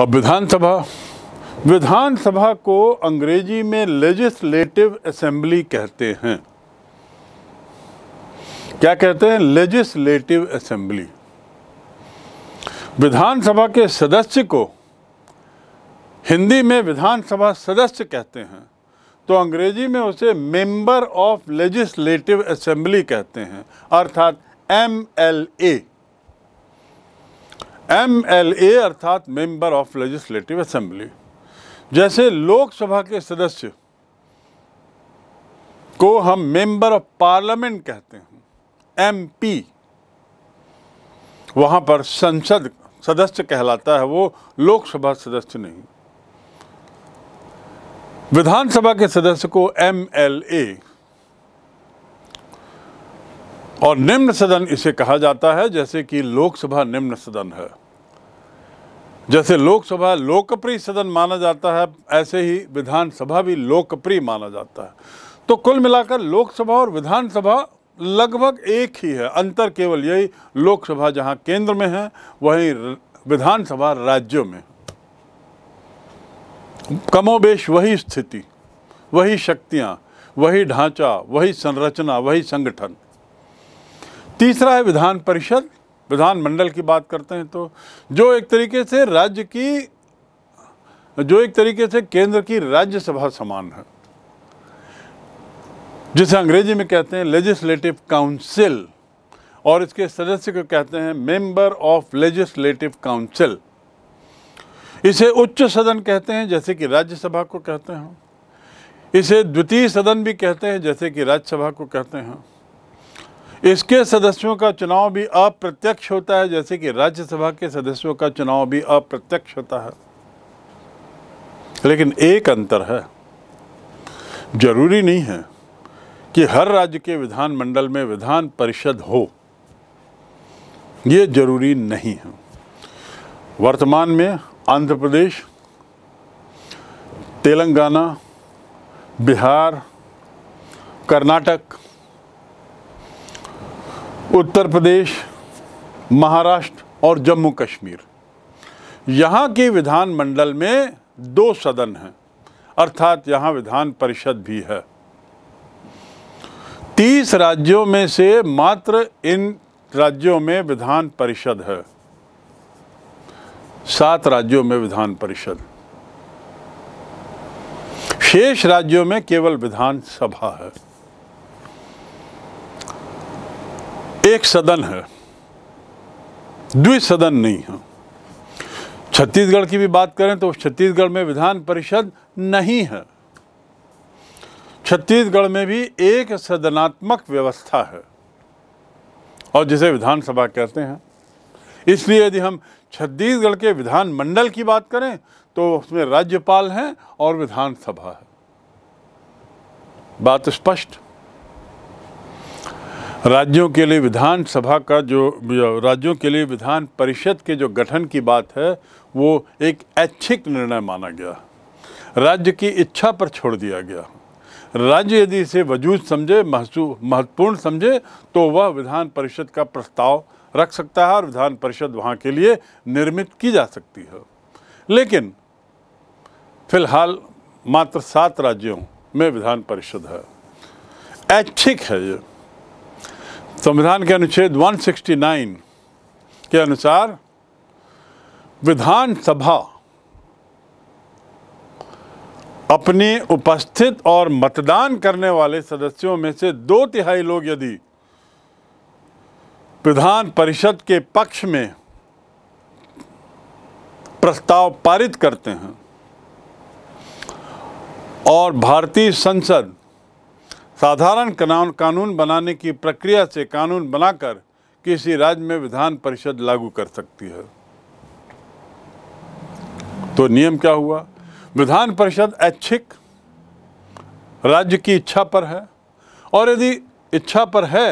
अब विधानसभा विधानसभा को अंग्रेजी में लेजिस्लेटिव असेंबली कहते हैं क्या कहते हैं लेजिस्लेटिव असेंबली विधानसभा के सदस्य को हिंदी में विधानसभा सदस्य कहते हैं तो अंग्रेजी में उसे मेंबर ऑफ लेजिस्लेटिव असेंबली कहते हैं अर्थात M L A M L A अर्थात मेंबर ऑफ लेजिस्लेटिव असेंबली जैसे लोकसभा के सदस्य को हम मेंबर ऑफ पार्लियामेंट कहते हैं एम पी वहाँ पर संसद सदस्य कहलाता है वो लोकसभा सदस्य नहीं विधानसभा के सदस्य को एम एल ए और निम्न सदन इसे कहा जाता है जैसे कि लोकसभा निम्न सदन है जैसे लोकसभा लोकप्रिय सदन माना जाता है ऐसे ही विधानसभा भी लोकप्रिय माना जाता है तो कुल मिलाकर लोकसभा और विधानसभा लगभग एक ही है अंतर केवल यही लोकसभा जहां केंद्र में है वहीं विधानसभा राज्यों में कमोबेश वही स्थिति वही शक्तियां वही ढांचा वही संरचना वही संगठन तीसरा है विधान परिषद विधानमंडल की बात करते हैं तो जो एक तरीके से राज्य की जो एक तरीके से केंद्र की राज्यसभा समान है जिसे अंग्रेजी में कहते हैं लेजिस्लेटिव काउंसिल और इसके सदस्य को कहते हैं मेंबर ऑफ लेजिस्लेटिव काउंसिल इसे उच्च सदन कहते हैं जैसे कि राज्यसभा को कहते हैं इसे द्वितीय सदन भी कहते हैं जैसे कि राज्यसभा को कहते हैं इसके सदस्यों का चुनाव भी अप्रत्यक्ष होता है जैसे कि राज्यसभा के सदस्यों का चुनाव भी अप्रत्यक्ष होता है लेकिन एक अंतर है जरूरी नहीं है कि हर राज्य के विधानमंडल में विधान परिषद हो ये जरूरी नहीं है वर्तमान में आंध्र प्रदेश तेलंगाना बिहार कर्नाटक उत्तर प्रदेश महाराष्ट्र और जम्मू कश्मीर यहाँ के विधानमंडल में दो सदन हैं अर्थात यहाँ विधान परिषद भी है तीस राज्यों में से मात्र इन राज्यों में विधान परिषद है सात राज्यों में विधान परिषद शेष राज्यों में केवल विधानसभा है एक सदन है द्विसदन नहीं है छत्तीसगढ़ की भी बात करें तो छत्तीसगढ़ में विधान परिषद नहीं है छत्तीसगढ़ में भी एक सदनात्मक व्यवस्था है और जिसे विधानसभा कहते हैं इसलिए यदि हम छत्तीसगढ़ के विधानमंडल की बात करें तो उसमें राज्यपाल हैं और विधानसभा है बात स्पष्ट राज्यों के लिए विधानसभा का जो राज्यों के लिए विधान परिषद के जो गठन की बात है वो एक ऐच्छिक निर्णय माना गया राज्य की इच्छा पर छोड़ दिया गया राज्य यदि इसे वजूद समझे महसू महत्वपूर्ण समझे तो वह विधान परिषद का प्रस्ताव रख सकता है और विधान परिषद वहाँ के लिए निर्मित की जा सकती है लेकिन फिलहाल मात्र सात राज्यों में विधान परिषद है ऐच्छिक है ये संविधान के अनुच्छेद 169 के अनुसार विधानसभा अपनी उपस्थित और मतदान करने वाले सदस्यों में से दो तिहाई लोग यदि विधान परिषद के पक्ष में प्रस्ताव पारित करते हैं और भारतीय संसद साधारण कानून बनाने की प्रक्रिया से कानून बनाकर किसी राज्य में विधान परिषद लागू कर सकती है तो नियम क्या हुआ विधान परिषद ऐच्छिक राज्य की इच्छा पर है और यदि इच्छा पर है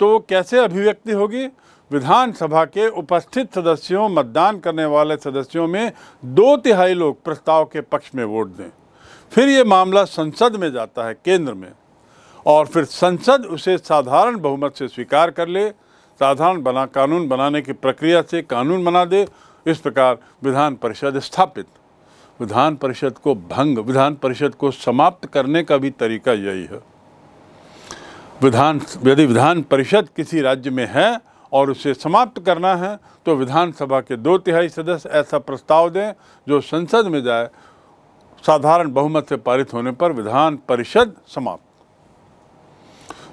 तो वो कैसे अभिव्यक्ति होगी विधानसभा के उपस्थित सदस्यों मतदान करने वाले सदस्यों में दो तिहाई लोग प्रस्ताव के पक्ष में वोट दें फिर ये मामला संसद में जाता है केंद्र में और फिर संसद उसे साधारण बहुमत से स्वीकार कर ले साधारण बना कानून बनाने की प्रक्रिया से कानून बना दे इस प्रकार विधान परिषद स्थापित विधान परिषद को भंग विधान परिषद को समाप्त करने का भी तरीका यही है विधान यदि विधान परिषद किसी राज्य में है और उसे समाप्त करना है तो विधानसभा के दो तिहाई सदस्य ऐसा प्रस्ताव दें जो संसद में जाए साधारण बहुमत से पारित होने पर विधान परिषद समाप्त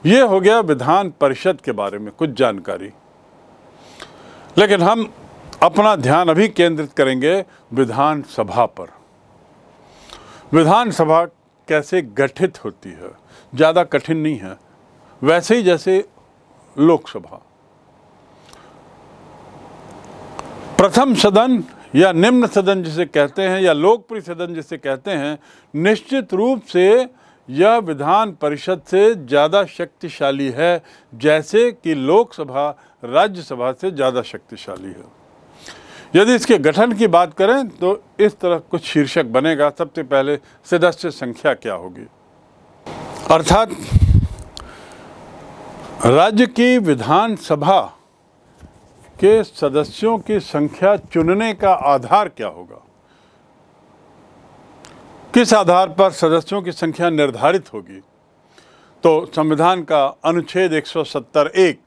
ये हो गया विधान परिषद के बारे में कुछ जानकारी लेकिन हम अपना ध्यान अभी केंद्रित करेंगे विधानसभा पर विधानसभा कैसे गठित होती है ज़्यादा कठिन नहीं है वैसे ही जैसे लोकसभा प्रथम सदन या निम्न सदन जिसे कहते हैं या लोकप्रिय सदन जिसे कहते हैं निश्चित रूप से यह विधान परिषद से ज़्यादा शक्तिशाली है जैसे कि लोकसभा राज्यसभा से ज़्यादा शक्तिशाली है यदि इसके गठन की बात करें तो इस तरह कुछ शीर्षक बनेगा सबसे पहले सदस्य संख्या क्या होगी अर्थात राज्य की विधानसभा के सदस्यों की संख्या चुनने का आधार क्या होगा किस आधार पर सदस्यों की संख्या निर्धारित होगी तो संविधान का अनुच्छेद एक एक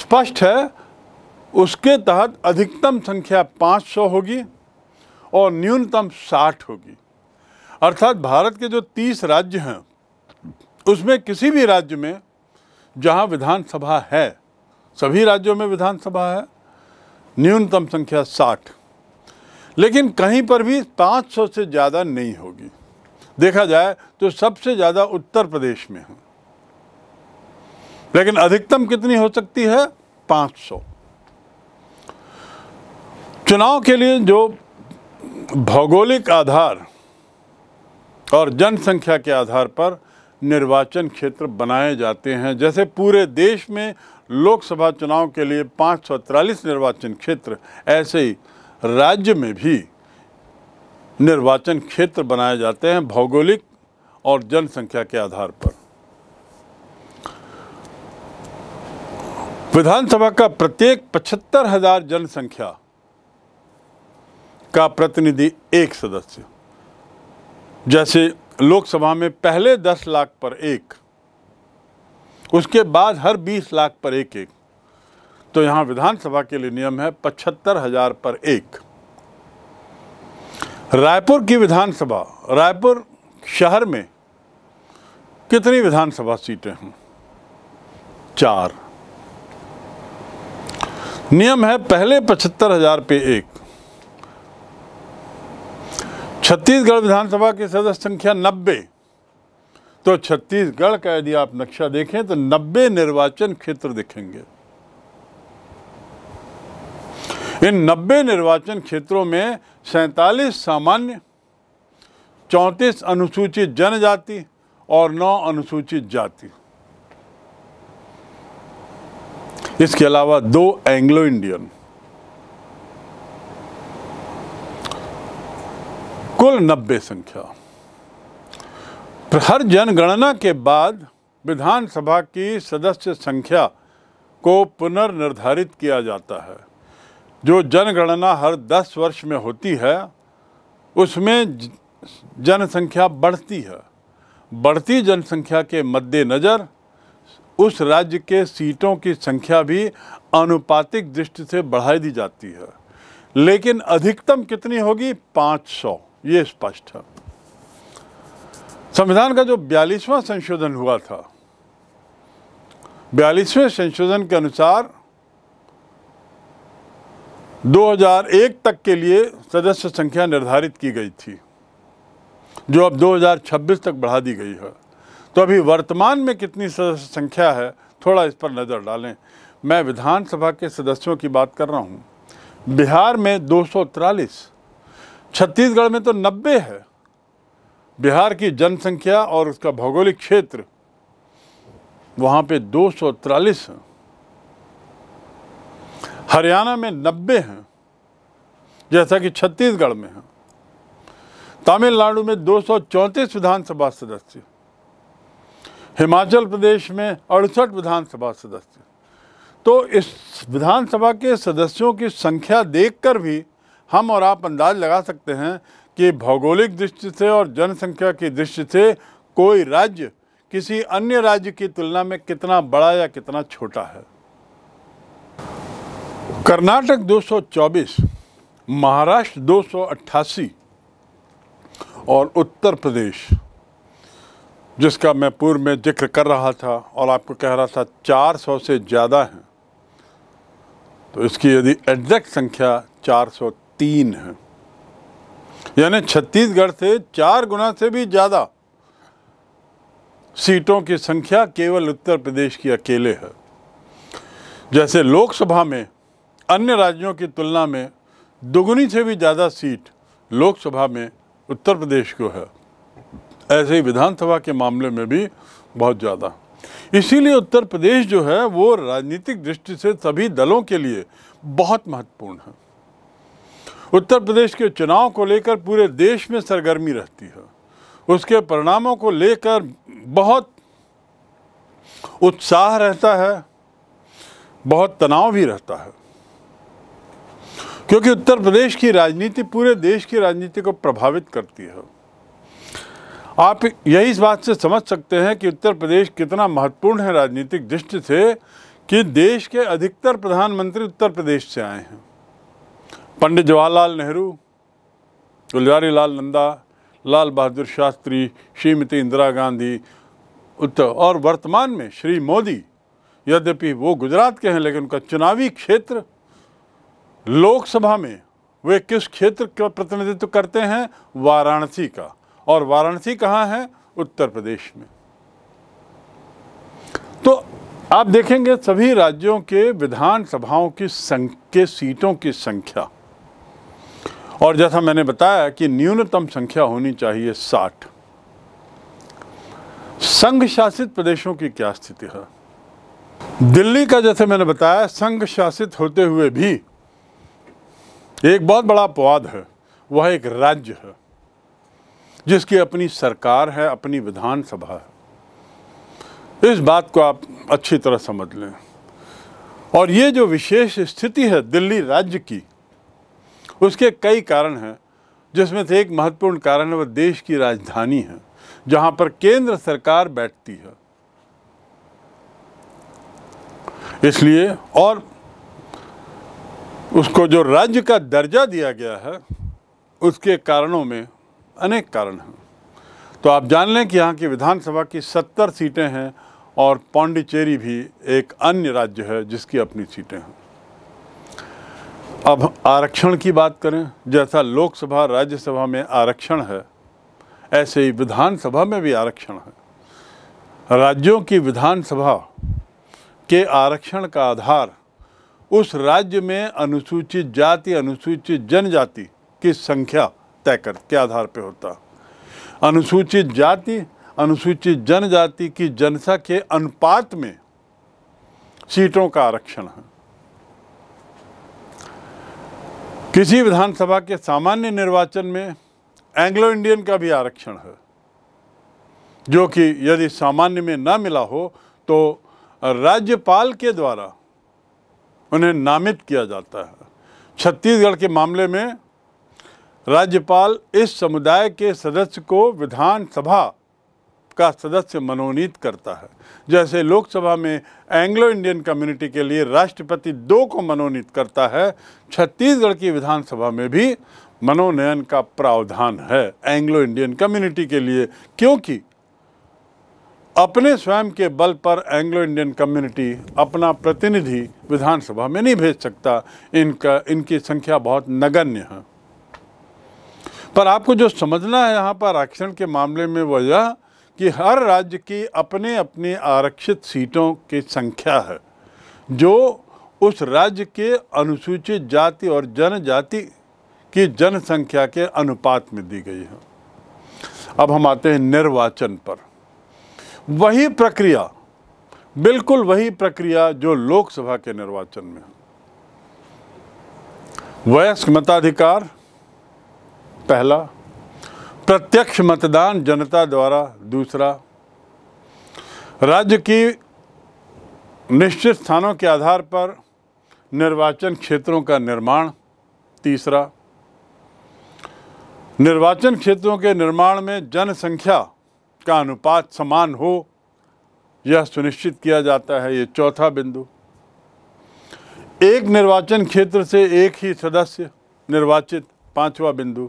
स्पष्ट है उसके तहत अधिकतम संख्या 500 होगी और न्यूनतम 60 होगी अर्थात भारत के जो 30 राज्य हैं उसमें किसी भी राज्य में जहां विधानसभा है सभी राज्यों में विधानसभा है न्यूनतम संख्या लेकिन कहीं पर भी 500 से ज़्यादा नहीं होगी देखा जाए तो सबसे ज़्यादा उत्तर प्रदेश में है लेकिन अधिकतम कितनी हो सकती है 500 चुनाव के लिए जो भौगोलिक आधार और जनसंख्या के आधार पर निर्वाचन क्षेत्र बनाए जाते हैं जैसे पूरे देश में लोकसभा चुनाव के लिए पाँच निर्वाचन क्षेत्र ऐसे ही राज्य में भी निर्वाचन क्षेत्र बनाए जाते हैं भौगोलिक और जनसंख्या के आधार पर विधानसभा का प्रत्येक पचहत्तर हजार जनसंख्या का प्रतिनिधि एक सदस्य जैसे लोकसभा में पहले दस लाख पर एक उसके बाद हर बीस लाख पर एक एक तो यहां विधानसभा के लिए नियम है पचहत्तर हजार पर एक रायपुर की विधानसभा रायपुर शहर में कितनी विधानसभा सीटें हैं चार नियम है पहले पचहत्तर हजार पे एक छत्तीसगढ़ विधानसभा की सदस्य संख्या नब्बे तो छत्तीसगढ़ का यदि आप नक्शा देखें तो नब्बे निर्वाचन क्षेत्र दिखेंगे इन 90 निर्वाचन क्षेत्रों में सैंतालीस सामान्य चौंतीस अनुसूचित जनजाति और नौ अनुसूचित जाति इसके अलावा दो एंग्लो इंडियन कुल नब्बे संख्या हर जनगणना के बाद विधानसभा की सदस्य संख्या को पुनर्निर्धारित किया जाता है जो जनगणना हर दस वर्ष में होती है उसमें जनसंख्या बढ़ती है बढ़ती जनसंख्या के मद्देनज़र उस राज्य के सीटों की संख्या भी अनुपातिक दृष्टि से बढ़ाई दी जाती है लेकिन अधिकतम कितनी होगी 500 ये स्पष्ट है संविधान का जो बयालीसवां संशोधन हुआ था बयालीसवें संशोधन के अनुसार 2001 तक के लिए सदस्य संख्या निर्धारित की गई थी जो अब 2026 तक बढ़ा दी गई है तो अभी वर्तमान में कितनी सदस्य संख्या है थोड़ा इस पर नज़र डालें मैं विधानसभा के सदस्यों की बात कर रहा हूँ बिहार में दो छत्तीसगढ़ में तो 90 है बिहार की जनसंख्या और उसका भौगोलिक क्षेत्र वहाँ पे दो सौ हरियाणा में नब्बे हैं जैसा कि छत्तीसगढ़ में है तमिलनाडु में दो विधानसभा सदस्य हिमाचल प्रदेश में अड़सठ विधानसभा सदस्य तो इस विधानसभा के सदस्यों की संख्या देखकर भी हम और आप अंदाज लगा सकते हैं कि भौगोलिक दृष्टि से और जनसंख्या की दृष्टि से कोई राज्य किसी अन्य राज्य की तुलना में कितना बड़ा या कितना छोटा है कर्नाटक 224, महाराष्ट्र 288 और उत्तर प्रदेश जिसका मैं पूर्व में जिक्र कर रहा था और आपको कह रहा था 400 से ज़्यादा हैं तो इसकी यदि एग्जैक्ट संख्या 403 है यानी छत्तीसगढ़ से चार गुना से भी ज़्यादा सीटों की संख्या केवल उत्तर प्रदेश की अकेले है जैसे लोकसभा में अन्य राज्यों की तुलना में दोगुनी से भी ज़्यादा सीट लोकसभा में उत्तर प्रदेश को है ऐसे ही विधानसभा के मामले में भी बहुत ज़्यादा इसीलिए उत्तर प्रदेश जो है वो राजनीतिक दृष्टि से सभी दलों के लिए बहुत महत्वपूर्ण है उत्तर प्रदेश के चुनाव को लेकर पूरे देश में सरगर्मी रहती है उसके परिणामों को लेकर बहुत उत्साह रहता है बहुत तनाव भी रहता है क्योंकि उत्तर प्रदेश की राजनीति पूरे देश की राजनीति को प्रभावित करती है आप यही इस बात से समझ सकते हैं कि उत्तर प्रदेश कितना महत्वपूर्ण है राजनीतिक दृष्टि से कि देश के अधिकतर प्रधानमंत्री उत्तर प्रदेश से आए हैं पंडित जवाहरलाल नेहरू गुलजारी लाल नंदा लाल बहादुर शास्त्री श्रीमती इंदिरा गांधी उत्तर और वर्तमान में श्री मोदी यद्यपि वो गुजरात के हैं लेकिन उनका चुनावी क्षेत्र लोकसभा में वे किस क्षेत्र का प्रतिनिधित्व करते हैं वाराणसी का और वाराणसी कहाँ है उत्तर प्रदेश में तो आप देखेंगे सभी राज्यों के विधानसभाओं की के सीटों की संख्या और जैसा मैंने बताया कि न्यूनतम संख्या होनी चाहिए साठ संघ शासित प्रदेशों की क्या स्थिति है दिल्ली का जैसे मैंने बताया संघ शासित होते हुए भी एक बहुत बड़ा अपवाद है वह एक राज्य है जिसकी अपनी सरकार है अपनी विधानसभा है इस बात को आप अच्छी तरह समझ लें और ये जो विशेष स्थिति है दिल्ली राज्य की उसके कई कारण हैं जिसमें से एक महत्वपूर्ण कारण है वह देश की राजधानी है जहां पर केंद्र सरकार बैठती है इसलिए और उसको जो राज्य का दर्जा दिया गया है उसके कारणों में अनेक कारण हैं तो आप जान लें कि यहाँ की विधानसभा की सत्तर सीटें हैं और पाण्डिचेरी भी एक अन्य राज्य है जिसकी अपनी सीटें हैं अब आरक्षण की बात करें जैसा लोकसभा राज्यसभा में आरक्षण है ऐसे ही विधानसभा में भी आरक्षण है राज्यों की विधानसभा के आरक्षण का आधार उस राज्य में अनुसूचित जाति अनुसूचित जनजाति की संख्या तय कर के आधार पर होता अनुसूचित जाति अनुसूचित जनजाति की जनसंख्या के अनुपात में सीटों का आरक्षण है किसी विधानसभा के सामान्य निर्वाचन में एंग्लो इंडियन का भी आरक्षण है जो कि यदि सामान्य में ना मिला हो तो राज्यपाल के द्वारा उन्हें नामित किया जाता है छत्तीसगढ़ के मामले में राज्यपाल इस समुदाय के सदस्य को विधानसभा का सदस्य मनोनीत करता है जैसे लोकसभा में एंग्लो इंडियन कम्युनिटी के लिए राष्ट्रपति दो को मनोनीत करता है छत्तीसगढ़ की विधानसभा में भी मनोनयन का प्रावधान है एंग्लो इंडियन कम्युनिटी के लिए क्योंकि अपने स्वयं के बल पर एंग्लो इंडियन कम्युनिटी अपना प्रतिनिधि विधानसभा में नहीं भेज सकता इनका इनकी संख्या बहुत नगण्य है पर आपको जो समझना है यहाँ पर आरक्षण के मामले में वह यह कि हर राज्य की अपने अपने आरक्षित सीटों की संख्या है जो उस राज्य के अनुसूचित जाति और जनजाति की जनसंख्या के अनुपात में दी गई है अब हम आते हैं निर्वाचन पर वही प्रक्रिया बिल्कुल वही प्रक्रिया जो लोकसभा के निर्वाचन में वयस्क मताधिकार पहला प्रत्यक्ष मतदान जनता द्वारा दूसरा राज्य की निश्चित स्थानों के आधार पर निर्वाचन क्षेत्रों का निर्माण तीसरा निर्वाचन क्षेत्रों के निर्माण में जनसंख्या का अनुपात समान हो यह सुनिश्चित किया जाता है ये चौथा बिंदु एक निर्वाचन क्षेत्र से एक ही सदस्य निर्वाचित पांचवा बिंदु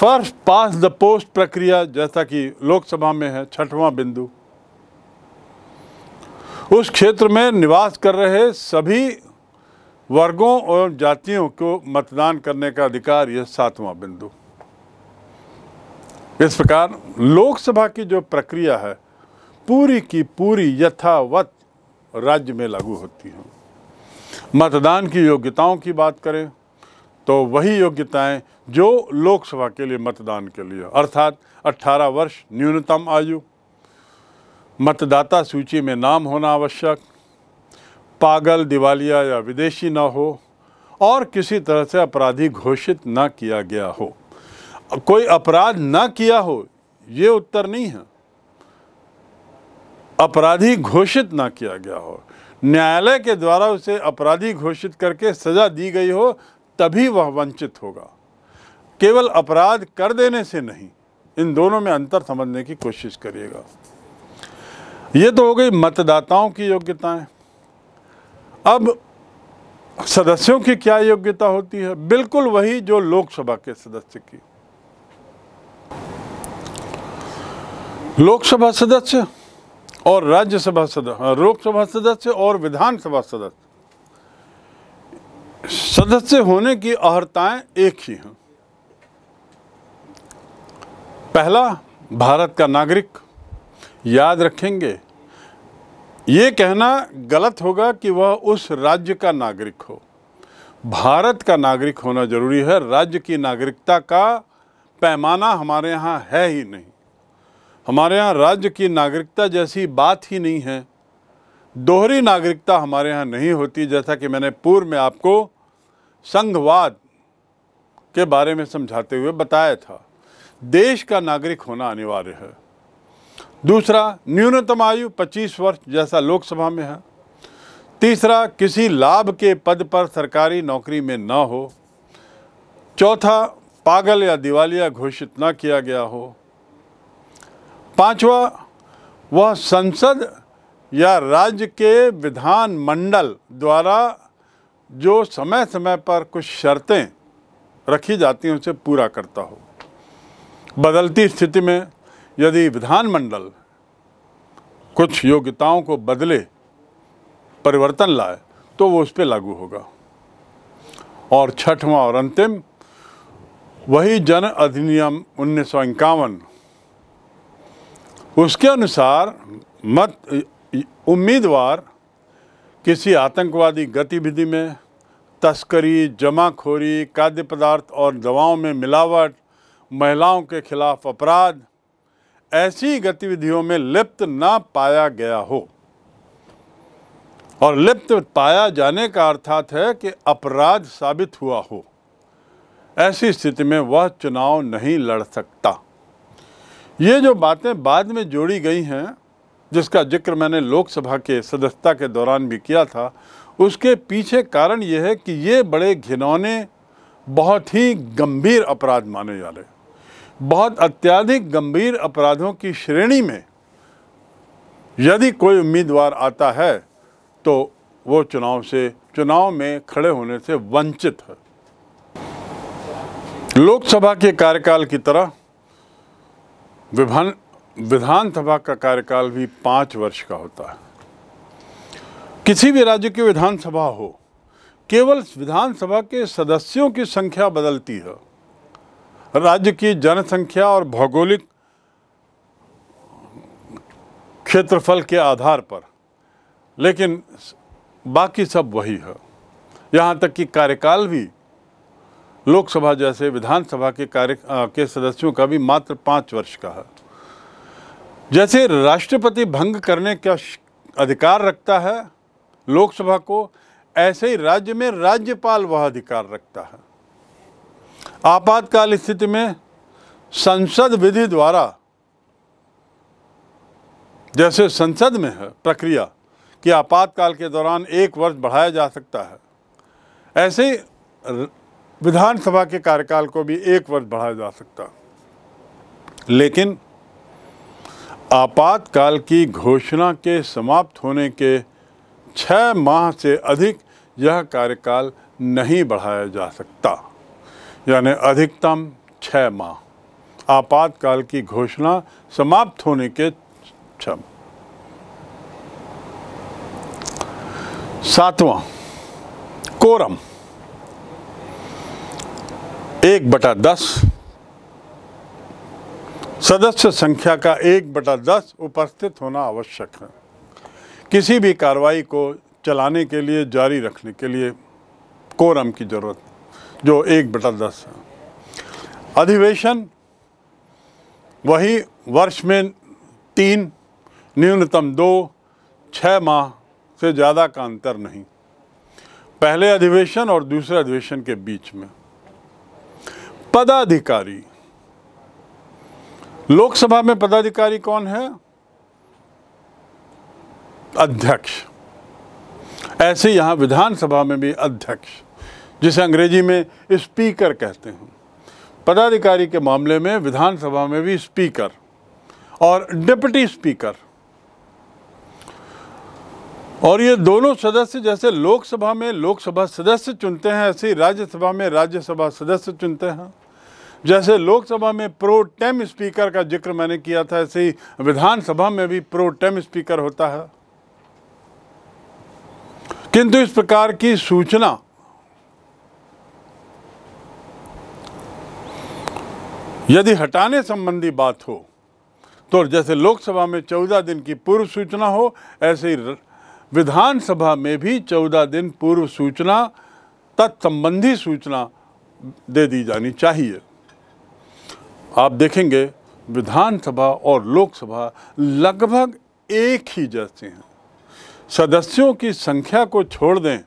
फर्स्ट पास द पोस्ट प्रक्रिया जैसा कि लोकसभा में है छठवां बिंदु उस क्षेत्र में निवास कर रहे सभी वर्गों और जातियों को मतदान करने का अधिकार यह सातवां बिंदु इस प्रकार लोकसभा की जो प्रक्रिया है पूरी की पूरी यथावत राज्य में लागू होती है मतदान की योग्यताओं की बात करें तो वही योग्यताएं जो लोकसभा के लिए मतदान के लिए अर्थात 18 वर्ष न्यूनतम आयु मतदाता सूची में नाम होना आवश्यक पागल दिवालिया या विदेशी ना हो और किसी तरह से अपराधी घोषित ना किया गया हो कोई अपराध ना किया हो ये उत्तर नहीं है अपराधी घोषित ना किया गया हो न्यायालय के द्वारा उसे अपराधी घोषित करके सज़ा दी गई हो तभी वह वंचित होगा केवल अपराध कर देने से नहीं इन दोनों में अंतर समझने की कोशिश करिएगा ये तो हो गई मतदाताओं की योग्यताएं अब सदस्यों की क्या योग्यता होती है बिल्कुल वही जो लोकसभा के सदस्य की लोकसभा सदस्य और राज्यसभा सदस्य हाँ, लोकसभा सदस्य और विधानसभा सदस्य सदस्य होने की अहर्ताएं एक ही हैं पहला भारत का नागरिक याद रखेंगे ये कहना गलत होगा कि वह उस राज्य का नागरिक हो भारत का नागरिक होना जरूरी है राज्य की नागरिकता का पैमाना हमारे यहाँ है ही नहीं हमारे यहाँ राज्य की नागरिकता जैसी बात ही नहीं है दोहरी नागरिकता हमारे यहाँ नहीं होती जैसा कि मैंने पूर्व में आपको संघवाद के बारे में समझाते हुए बताया था देश का नागरिक होना अनिवार्य है दूसरा न्यूनतम आयु 25 वर्ष जैसा लोकसभा में है तीसरा किसी लाभ के पद पर सरकारी नौकरी में ना हो चौथा पागल या दिवालिया घोषित ना किया गया हो पांचवा वह संसद या राज्य के विधानमंडल द्वारा जो समय समय पर कुछ शर्तें रखी जाती हैं उसे पूरा करता हो बदलती स्थिति में यदि विधानमंडल कुछ योग्यताओं को बदले परिवर्तन लाए तो वो उस पर लागू होगा और छठवां और अंतिम वही जन अधिनियम उन्नीस उसके अनुसार मत उम्मीदवार किसी आतंकवादी गतिविधि में तस्करी जमाखोरी खाद्य पदार्थ और दवाओं में मिलावट महिलाओं के खिलाफ अपराध ऐसी गतिविधियों में लिप्त ना पाया गया हो और लिप्त पाया जाने का अर्थात है कि अपराध साबित हुआ हो ऐसी स्थिति में वह चुनाव नहीं लड़ सकता ये जो बातें बाद में जोड़ी गई हैं जिसका जिक्र मैंने लोकसभा के सदस्यता के दौरान भी किया था उसके पीछे कारण ये है कि ये बड़े घिनौने बहुत ही गंभीर अपराध माने जा रहे बहुत अत्याधिक गंभीर अपराधों की श्रेणी में यदि कोई उम्मीदवार आता है तो वो चुनाव से चुनाव में खड़े होने से वंचित है लोकसभा के कार्यकाल की तरह विभान विधानसभा का कार्यकाल भी पाँच वर्ष का होता है किसी भी राज्य की विधानसभा हो केवल विधानसभा के सदस्यों की संख्या बदलती है राज्य की जनसंख्या और भौगोलिक क्षेत्रफल के आधार पर लेकिन बाकी सब वही है यहाँ तक कि कार्यकाल भी लोकसभा जैसे विधानसभा के कार्य के सदस्यों का भी मात्र पाँच वर्ष का है जैसे राष्ट्रपति भंग करने का अधिकार रखता है लोकसभा को ऐसे ही राज्य में राज्यपाल वह अधिकार रखता है आपातकाल स्थिति में संसद विधि द्वारा जैसे संसद में है प्रक्रिया कि आपातकाल के दौरान एक वर्ष बढ़ाया जा सकता है ऐसे विधानसभा के कार्यकाल को भी एक वर्ष बढ़ाया जा सकता लेकिन आपातकाल की घोषणा के समाप्त होने के छः माह से अधिक यह कार्यकाल नहीं बढ़ाया जा सकता यानी अधिकतम छः माह आपातकाल की घोषणा समाप्त होने के छः सातवां कोरम एक बटा दस सदस्य संख्या का एक बटा दस उपस्थित होना आवश्यक है किसी भी कार्रवाई को चलाने के लिए जारी रखने के लिए कोरम की ज़रूरत जो एक बटा दस है अधिवेशन वही वर्ष में तीन न्यूनतम दो छः माह से ज़्यादा का अंतर नहीं पहले अधिवेशन और दूसरे अधिवेशन के बीच में पदाधिकारी लोकसभा में पदाधिकारी कौन है अध्यक्ष ऐसे यहां विधानसभा में भी अध्यक्ष जिसे अंग्रेजी में स्पीकर कहते हैं पदाधिकारी के मामले में विधानसभा में भी स्पीकर और डिप्टी स्पीकर और ये दोनों सदस्य जैसे लोकसभा में लोकसभा सदस्य चुनते हैं ऐसे ही राज्यसभा में राज्यसभा सदस्य चुनते हैं जैसे लोकसभा में प्रो टेम स्पीकर का जिक्र मैंने किया था ऐसे ही विधानसभा में भी प्रो टेम स्पीकर होता है किंतु इस प्रकार की सूचना यदि हटाने संबंधी बात हो तो जैसे लोकसभा में चौदह दिन की पूर्व सूचना हो ऐसे ही विधानसभा में भी चौदह दिन पूर्व सूचना तत्संबंधी सूचना दे दी जानी चाहिए आप देखेंगे विधानसभा और लोकसभा लगभग एक ही जैसे हैं सदस्यों की संख्या को छोड़ दें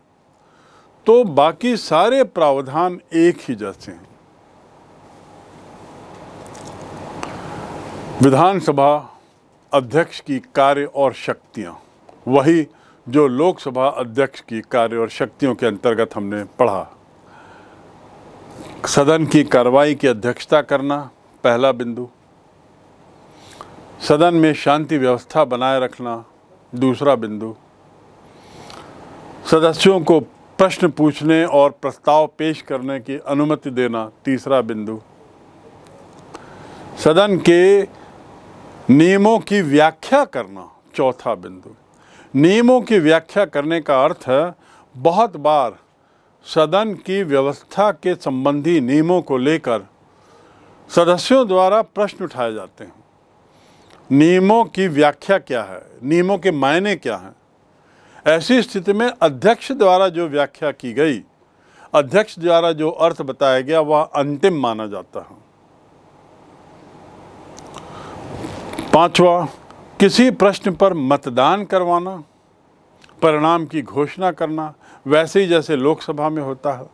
तो बाकी सारे प्रावधान एक ही जैसे हैं विधानसभा अध्यक्ष की कार्य और शक्तियां वही जो लोकसभा अध्यक्ष की कार्य और शक्तियों के अंतर्गत हमने पढ़ा सदन की कार्रवाई की अध्यक्षता करना पहला बिंदु सदन में शांति व्यवस्था बनाए रखना दूसरा बिंदु सदस्यों को प्रश्न पूछने और प्रस्ताव पेश करने की अनुमति देना तीसरा बिंदु सदन के नियमों की व्याख्या करना चौथा बिंदु नियमों की व्याख्या करने का अर्थ है बहुत बार सदन की व्यवस्था के संबंधी नियमों को लेकर सदस्यों द्वारा प्रश्न उठाए जाते हैं नियमों की व्याख्या क्या है नियमों के मायने क्या हैं ऐसी स्थिति में अध्यक्ष द्वारा जो व्याख्या की गई अध्यक्ष द्वारा जो अर्थ बताया गया वह अंतिम माना जाता है पांचवा किसी प्रश्न पर मतदान करवाना परिणाम की घोषणा करना वैसे ही जैसे लोकसभा में होता है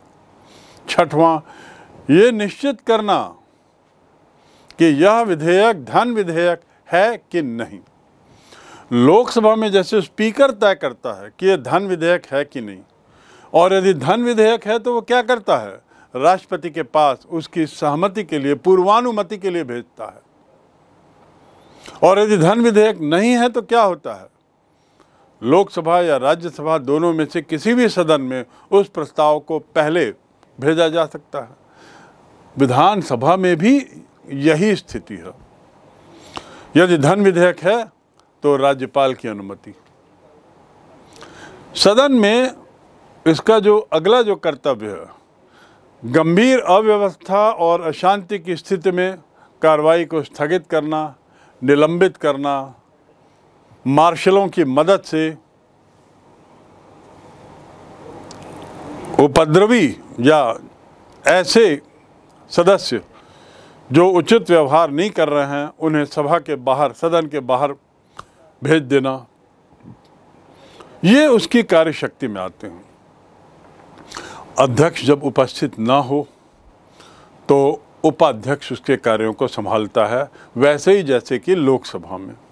छठवां ये निश्चित करना कि यह विधेयक धन विधेयक है कि नहीं लोकसभा में जैसे स्पीकर तय करता है कि यह धन विधेयक है कि नहीं और यदि धन विधेयक है तो वो क्या करता है राष्ट्रपति के पास उसकी सहमति के लिए पूर्वानुमति के लिए भेजता है और यदि धन विधेयक नहीं है तो क्या होता है लोकसभा या राज्यसभा दोनों में से किसी भी सदन में उस प्रस्ताव को पहले भेजा जा सकता है विधानसभा में भी यही स्थिति है यदि धन विधेयक है तो राज्यपाल की अनुमति सदन में इसका जो अगला जो कर्तव्य है गंभीर अव्यवस्था और अशांति की स्थिति में कार्रवाई को स्थगित करना निलंबित करना मार्शलों की मदद से उपद्रवी या ऐसे सदस्य जो उचित व्यवहार नहीं कर रहे हैं उन्हें सभा के बाहर सदन के बाहर भेज देना ये उसकी कार्य शक्ति में आते हैं अध्यक्ष जब उपस्थित ना हो तो उपाध्यक्ष उसके कार्यों को संभालता है वैसे ही जैसे कि लोकसभा में